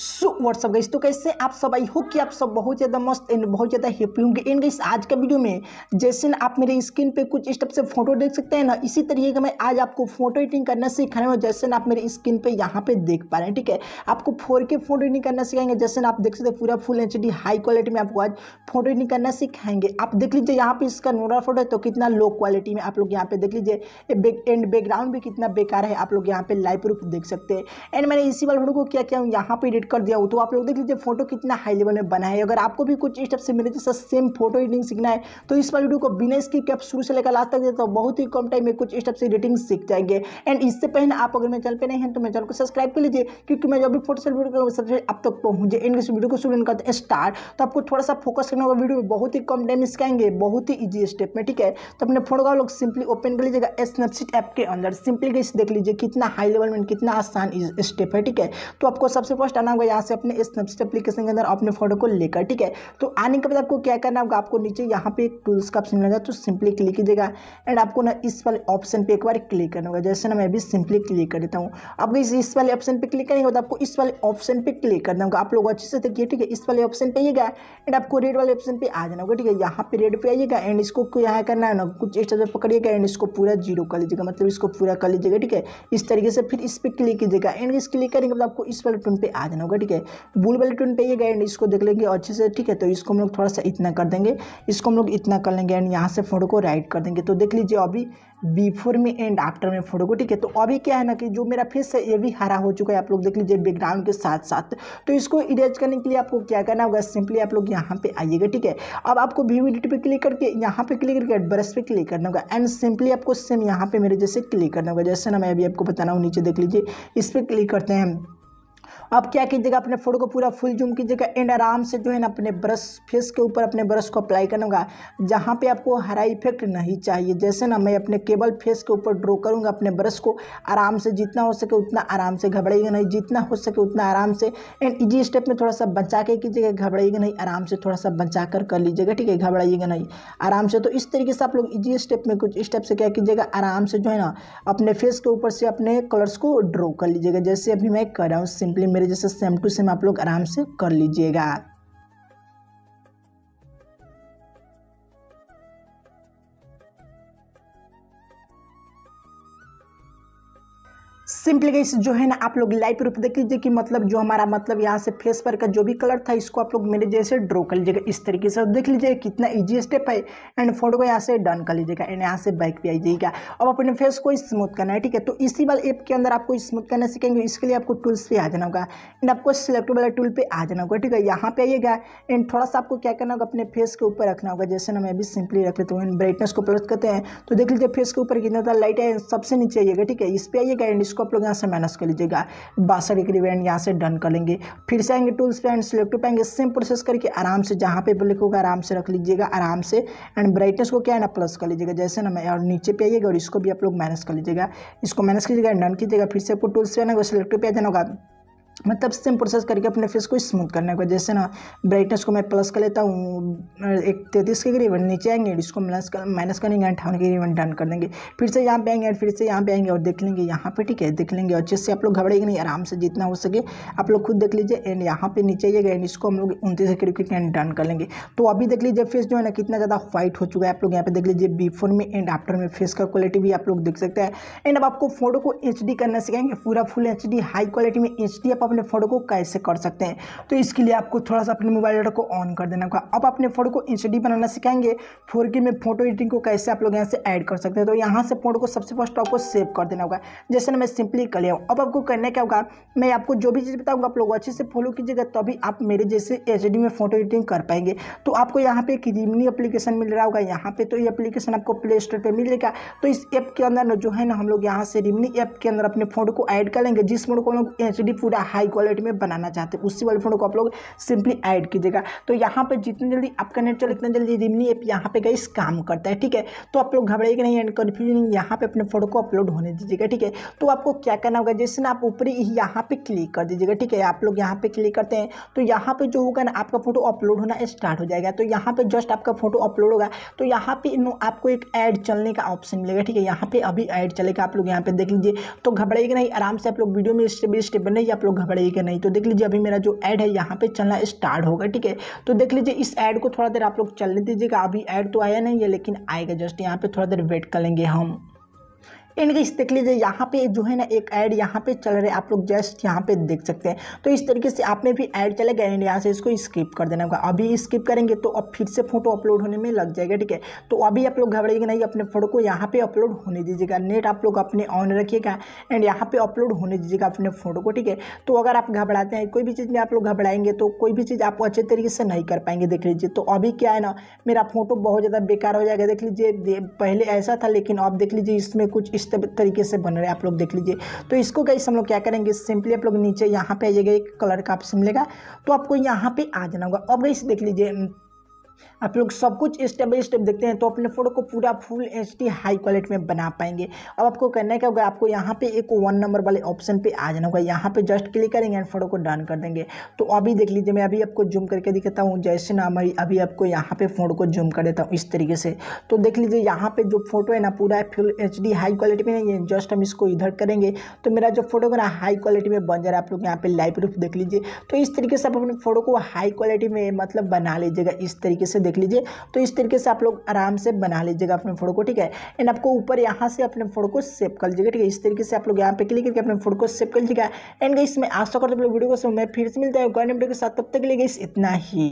so what's up गई तो कैसे आप सब आई हो कि आप सब बहुत ज़्यादा मस्त एंड बहुत ज़्यादा हैप्पी होंगे एंड गई आज का वीडियो में जैसे ना आप मेरे स्क्रीन पे कुछ स्टेप से फोटो देख सकते हैं ना इसी तरीके का मैं आज आपको फोटो एडिटिंग करना सिखाने वाला जैसे ना आप मेरे स्क्रीन पे यहाँ पे देख पा रहे हैं ठीक है आपको फोर के फोटो एडिटिंग करना सिखाएंगे जैसे ना आप देख सकते पूरा फुल एच हाई क्वालिटी में आपको आज फोटो एडिटिंग करना सिखाएंगे आप देख लीजिए यहाँ पे इसका नोरा फोटो है तो कितना लो क्वालिटी में आप लोग यहाँ पे देख लीजिए एंड बैकग्राउंड भी कितना बेकार है आप लोग यहाँ पे लाइव प्रूफ देख सकते हैं एंड मैंने इसी वाले फोटो को क्या किया यहाँ पर एडिट कर दिया हो तो आप लोग देख लीजिए फोटो कितना हाई लेवल में बना है अगर आपको भी कुछ स्टेप से मेरे जैसा सेम फोटो एडिटिंग सीखना है तो इस वाली वीडियो को बिना इसकी कैप शुरू से लेकर लास्ट तक देता तो बहुत ही कम टाइम में कुछ स्टेप से एडिटिंग सीख जाएंगे एंड इससे पहले आप अगर मेरे चैनल पर नहीं है तो मेरे चैनल को सब्सक्राइब कर लीजिए क्योंकि मैं जब भी फोटो सेल वीडियो सबसे अब तक पहुंचे एंड इस वीडियो को शुरू करते हैं स्टार्ट तो आपको थोड़ा सा फोकस करना होगा वीडियो में बहुत ही कम टाइम में सिखाएंगे बहुत ही ईजी स्टेप में ठीक है तो अपने फोटो का लोग सिंपली ओपन कर लीजिएगा स्नैपसीट ऐप के अंदर सिंपली देख लीजिए कितना हाई लेवल में कितना आसान स्टेप है ठीक है तो आपको सबसे फर्स्ट आना करना होगा यहाँ से अपने स्नैपचैट एप्लीकेशन के अंदर अपने फोटो को लेकर ठीक है तो आने के बाद आपको क्या करना होगा आपको नीचे यहाँ पे टूल्स का ऑप्शन मिलेगा तो सिंपली क्लिक कीजिएगा एंड आपको ना इस वाले ऑप्शन पर एक बार क्लिक करना होगा जैसे ना मैं भी सिंपली क्लिक कर देता हूँ अब इस वाले ऑप्शन पर क्लिक करेंगे तो आपको इस वाले ऑप्शन पर क्लिक करना होगा आप लोग अच्छे से देखिए ठीक है इस वाले ऑप्शन पर आइएगा एंड आपको रेड वाले ऑप्शन पर आ जाना होगा ठीक है यहाँ पर रेड पर आइएगा एंड इसको यहाँ करना है ना कुछ इस टाइप पकड़िएगा एंड इसको पूरा जीरो कर लीजिएगा मतलब इसको पूरा कर लीजिएगा ठीक है इस तरीके से फिर इस पर क्लिक कीजिएगा एंड इस क्लिक करेंगे तो आपको इस वाले टून पर आ जाना होगा ठीक है बुल वाले ट्वेंट पे ये एंड इसको देख लेंगे अच्छे से ठीक है तो इसको हम लोग थोड़ा सा इतना कर देंगे इसको हम लोग इतना कर लेंगे एंड यहाँ से फोटो को राइट कर देंगे तो देख लीजिए अभी बिफोर में एंड आफ्टर में फोटो को ठीक है तो अभी क्या है ना कि जो मेरा फेस है ये भी हरा हो चुका है आप लोग देख लीजिए बैकग्राउंड के साथ साथ तो इसको इरेज करने के लिए आपको क्या करना होगा सिंपली आप लोग यहाँ पे आइएगा ठीक है अब आपको व्यू एडिट पे क्लिक करके यहाँ पे क्लिक करके ब्रश पे क्लिक करना होगा एंड सिंपली आपको सेम यहाँ पे मेरे जैसे क्लिक करना होगा जैसे ना मैं अभी आपको बताना हूँ नीचे देख लीजिए इस पर क्लिक करते हैं अब क्या कीजिएगा अपने फोटो को पूरा फुल जूम कीजिएगा एंड आराम से जो है ना अपने ब्रश फेस के ऊपर अपने ब्रश को अप्लाई करना होगा जहाँ पे आपको हरा इफेक्ट नहीं चाहिए जैसे ना मैं अपने केवल फेस के ऊपर ड्रॉ करूँगा अपने ब्रश को आराम से जितना हो सके उतना आराम से घबराइएगा नहीं जितना हो सके उतना आराम से एंड इजी स्टेप में थोड़ा सा बचा के कीजिएगा घबराइएगा नहीं आराम से थोड़ा सा बचा कर कर लीजिएगा ठीक है घबराइएगा नहीं आराम से तो इस तरीके से आप लोग इजी स्टेप में कुछ स्टेप से क्या कीजिएगा आराम से जो है ना अपने फेस के ऊपर से अपने कलर्स को ड्रॉ कर लीजिएगा जैसे अभी मैं कर रहा हूँ सिंपली मेरे जैसे सेम टू सेम आप लोग आराम से कर लीजिएगा सिंपली गई जो है ना आप लोग लाइव रूप देख लीजिए कि मतलब जो हमारा मतलब यहाँ से फेस पर का जो भी कलर था इसको आप लोग मेरे जैसे ड्रॉ कर लीजिएगा इस तरीके से देख लीजिए कितना ईजी स्टेप है एंड फोटो को यहाँ से डन कर लीजिएगा एंड यहाँ से बैक भी आइएगा अब अपने फेस को स्मूथ करना है ठीक है तो इसी वाले ऐप के अंदर आपको स्मूथ करना सीखेंगे इसके लिए आपको टूल्स पर आ जाना होगा एंड आपको सिलेक्ट वाला टूल पर आ जाना होगा ठीक है यहाँ पे आइएगा एंड थोड़ा सा आपको क्या करना होगा अपने फेस के ऊपर रखना होगा जैसे ना मैं अभी सिंपली रख लेता हूँ एंड ब्राइटनेस को प्लस करते हैं तो देख लीजिए फेस के ऊपर कितना ज़्यादा लाइट है सबसे नीचे आइएगा ठीक है इस पर आइएगा एंड इसको आप लोग यहाँ से माइनस कर लीजिएगा बासठ इक्रीवेंट यहाँ से डन कर लेंगे फिर से आएंगे टूल्स पे एंड सिलेक्ट पे आएंगे सेम प्रोसेस करके आराम से जहाँ पे ब्लैक होगा आराम से रख लीजिएगा आराम से एंड ब्राइटनेस को क्या है ना प्लस कर लीजिएगा जैसे ना मैं और नीचे पे आइएगा और इसको भी आप लोग माइनस कर लीजिएगा इसको माइनस कीजिएगा डन कीजिएगा फिर से आपको टूल्स पे आना सिलेक्ट पे आ जाना होगा मतलब सेम प्रोसेस करके अपने फेस को स्मूथ करने का जैसे ना ब्राइटनेस को मैं प्लस कर लेता हूँ एक तैंतीस के करीब नीचे आएंगे इसको माइनस कर माइनस करेंगे अठावन के करीब डन कर देंगे फिर से यहाँ पे आएंगे और फिर से यहाँ पे आएंगे और देख लेंगे यहाँ पे ठीक है देख लेंगे और जिससे आप लोग घबराएंगे नहीं आराम से जितना हो सके आप लोग खुद देख लीजिए एंड यहाँ पर नीचे आइएगा एंड इसको हम लोग उनतीस के करीब एंड डन कर लेंगे तो अभी देख लीजिए फेस जो है ना कितना ज़्यादा व्हाइट हो चुका है आप लोग यहाँ पर देख लीजिए बिफोर में एंड आफ्टर में फेस का क्वालिटी भी आप लोग देख सकते हैं एंड अब आपको फोटो को एच करना सिखाएंगे पूरा फुल एच हाई क्वालिटी में एच आप अपने फ़ोटो को कैसे कर सकते हैं तो इसके लिए आपको थोड़ा सा अपने मोबाइल डाटा को ऑन कर देना होगा अब अपने फ़ोटो को एच बनाना सिखाएंगे फोर में फोटो एडिटिंग को कैसे आप लोग यहाँ से ऐड कर सकते हैं तो यहाँ से फोटो को सबसे फर्स्ट आपको सेव कर देना होगा जैसे ना मैं सिंपली कर लिया अब आपको करना क्या होगा मैं आपको जो भी चीज़ बताऊँगा आप लोग अच्छे से फॉलो कीजिएगा तभी आप मेरे जैसे एच में फोटो एडिटिंग कर पाएंगे तो आपको यहाँ पे एक रिमनी एप्लीकेशन मिल रहा होगा यहाँ पे तो ये एप्लीकेशन आपको प्ले स्टोर पर मिलेगा तो इस ऐप के अंदर जो है ना हम लोग यहाँ से रिमनी ऐप के अंदर अपने फोटो को ऐड कर लेंगे जिस फोटो को हम लोग एच पूरा हाई हाई क्वालिटी में बनाना चाहते हैं उसी वाले फोटो को आप लोग सिंपली ऐड कीजिएगा तो यहाँ पर जितनी जल्दी आपका नेट चले इतना जल्दी रिमनी ऐप यहाँ पे गई काम करता है ठीक है तो आप लोग घबराइए नहीं एंड कन्फ्यूजन यहाँ पे अपने फोटो को अपलोड होने दीजिएगा ठीक है तो आपको क्या करना होगा जैसे ना आप ऊपरी यहाँ पे क्लिक कर दीजिएगा ठीक है आप लोग यहाँ पे क्लिक करते हैं तो यहाँ पे जो होगा ना आपका फोटो अपलोड होना स्टार्ट हो जाएगा तो यहाँ पे जस्ट आपका फोटो अपलोड होगा तो यहाँ पे आपको एक ऐड चलने का ऑप्शन मिलेगा ठीक है यहाँ पे अभी ऐड चलेगा आप लोग यहाँ पे देख लीजिए तो घबराइए नहीं आराम से आप लोग वीडियो में स्टेप बाई स्टेप बनाइए आप लोग घबरा पड़ेगी कि नहीं तो देख लीजिए अभी मेरा जो ऐड है यहाँ पे चलना स्टार्ट होगा ठीक है तो देख लीजिए इस ऐड को थोड़ा देर आप लोग चलने दीजिएगा अभी ऐड तो आया नहीं है लेकिन आएगा जस्ट यहाँ पे थोड़ा देर वेट कर लेंगे हम एंड इस देख लीजिए यहाँ पे जो है ना एक ऐड यहाँ पे चल रहा है आप लोग जस्ट यहाँ पे देख सकते हैं तो इस तरीके से आप में भी ऐड चलेगा एंड यहाँ से इसको स्किप कर देना होगा अभी स्किप करेंगे तो अब फिर से फोटो अपलोड होने में लग जाएगा ठीक है तो अभी आप लोग घबराइएगा नहीं अपने फोटो को यहाँ पे अपलोड होने दीजिएगा नेट आप लोग अपने ऑन रखिएगा एंड यहाँ पे अपलोड होने दीजिएगा अपने फोटो को ठीक है तो अगर आप घबराते हैं कोई भी चीज़ में आप लोग घबराएंगे तो कोई भी चीज़ आप अच्छे तरीके से नहीं कर पाएंगे देख लीजिए तो अभी क्या है ना मेरा फोटो बहुत ज़्यादा बेकार हो जाएगा देख लीजिए पहले ऐसा था लेकिन अब देख लीजिए इसमें कुछ इस तरीके से बन रहे हैं आप लोग देख लीजिए तो इसको गाइस हम लोग क्या करेंगे सिंपली आप लोग नीचे यहाँ पे आइएगा एक कलर का ऑप्शन मिलेगा तो आपको यहाँ पे आ जाना होगा अब गाइस देख लीजिए आप लोग सब कुछ स्टेप बाई स्टेप देखते हैं तो अपने फोटो को पूरा फुल एच हाई क्वालिटी में बना पाएंगे अब आपको करना क्या होगा आपको यहाँ पे एक वन नंबर वाले ऑप्शन पे आ जाना होगा यहाँ पे जस्ट क्लिक करेंगे एंड फोटो को डन कर देंगे तो अभी देख लीजिए मैं अभी आपको जूम करके दिखाता हूँ जैसे ना मैं अभी आपको यहाँ पे फोटो को जूम कर देता हूँ इस तरीके से तो देख लीजिए यहाँ पे जो फोटो है ना पूरा फुल एच हाई क्वालिटी में नहीं है जस्ट हम इसको इधर करेंगे तो मेरा जो फोटो है ना हाई क्वालिटी में बन जा रहा है आप लोग यहाँ पे लाइव प्रूफ देख लीजिए तो इस तरीके से आप अपने फोटो को हाई क्वालिटी में मतलब बना लीजिएगा इस तरीके से से देख लीजिए तो इस तरीके से आप लोग आराम से बना लीजिएगा अपने फोटो को ठीक है एंड आपको ऊपर यहाँ से अपने फोटो को सेव कर लीजिएगा ठीक है इस तरीके से आप लोग यहाँ पे क्लिक करके अपने फोटो को सेव कर लीजिएगा एंड इसमें आशा करते वीडियो को समय फिर से मिलता है वीडियो के साथ तब तक लेगा इस इतना ही